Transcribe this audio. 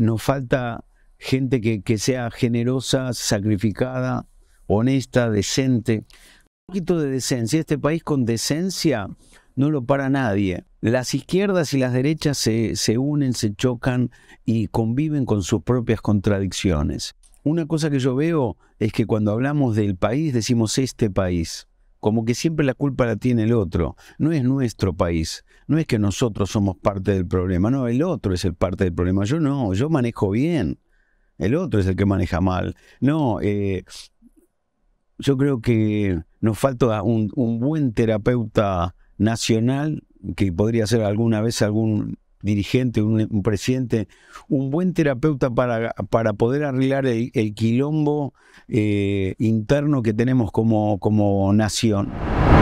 nos falta gente que, sea generosa, sacrificada, honesta, decente. Un poquito de decencia. Este país con decencia no lo para nadie. Las izquierdas y las derechas se, unen, se chocan y conviven con sus propias contradicciones. Una cosa que yo veo es que cuando hablamos del país decimos este país como que siempre la culpa la tiene el otro. No es nuestro país, no es que nosotros somos parte del problema, no, el otro es el parte del problema, yo no, yo manejo bien, el otro es el que maneja mal. No, eh, yo creo que nos falta un buen terapeuta nacional que podría ser alguna vez algún dirigente, un, presidente, un buen terapeuta para, poder arreglar el, quilombo eh, interno que tenemos como, como nación.